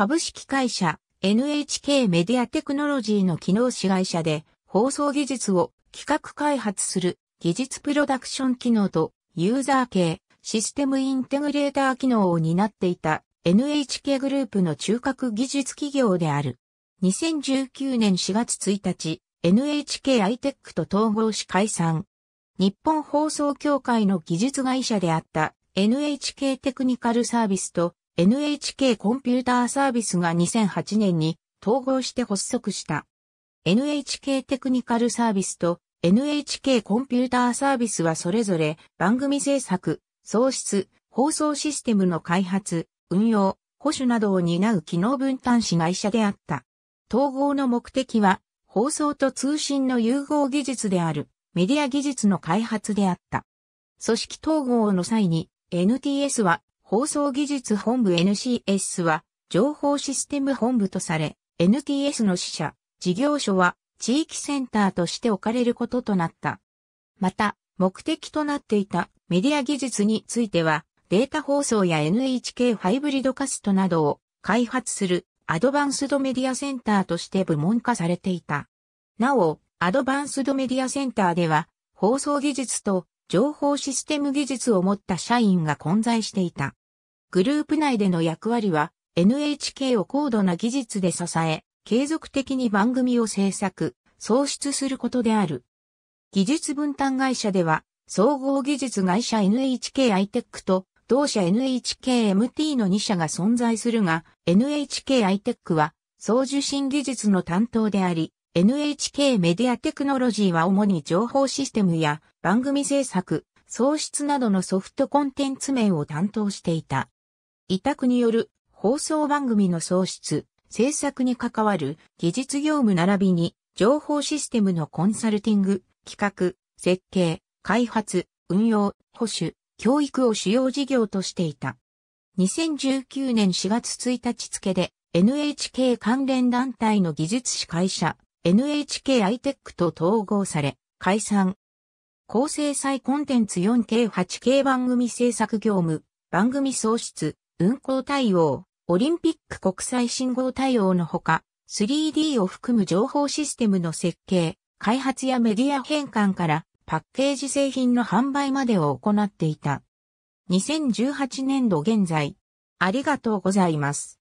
株式会社 NHK メディアテクノロジーの機能子会社で放送技術を企画開発する技術プロダクション機能とユーザー系システムインテグレーター機能を担っていた NHK グループの中核技術企業である。2019年4月1日、NHK アイテックと統合し解散。日本放送協会の技術会社であった NHK テクニカルサービスと NHK コンピューターサービスが2008年に統合して発足した。NHK テクニカルサービスと NHK コンピューターサービスはそれぞれ番組制作、創出、放送システムの開発、運用、保守などを担う機能分担子会社であった。統合の目的は放送と通信の融合技術であるメディア技術の開発であった。組織統合の際に NTS は放送技術本部 NCS は情報システム本部とされ、NTS の支社、事業所は地域センターとして置かれることとなった。また、目的となっていたメディア技術については、データ放送や NHK ハイブリッドカストなどを開発するアドバンスドメディアセンターとして部門化されていた。なお、アドバンスドメディアセンターでは、放送技術と情報システム技術を持った社員が混在していた。グループ内での役割は NHK を高度な技術で支え、継続的に番組を制作、創出することである。技術分担会社では、総合技術会社 NHK アイテックと同社 NHKMT の2社が存在するが、NHK アイテックは送受信技術の担当であり、NHK メディアテクノロジーは主に情報システムや番組制作、創出などのソフトコンテンツ面を担当していた。委託による放送番組の創出、制作に関わる技術業務並びに情報システムのコンサルティング、企画、設計、開発、運用、保守、教育を主要事業としていた。2019年4月1日付で NHK 関連団体の技術士会社 NHK アイテックと統合され解散。高精細コンテンツ 4K8K 番組制作業務、番組創出、運行対応、オリンピック国際信号対応のほか、3D を含む情報システムの設計、開発やメディア変換からパッケージ製品の販売までを行っていた。2018年度現在、ありがとうございます。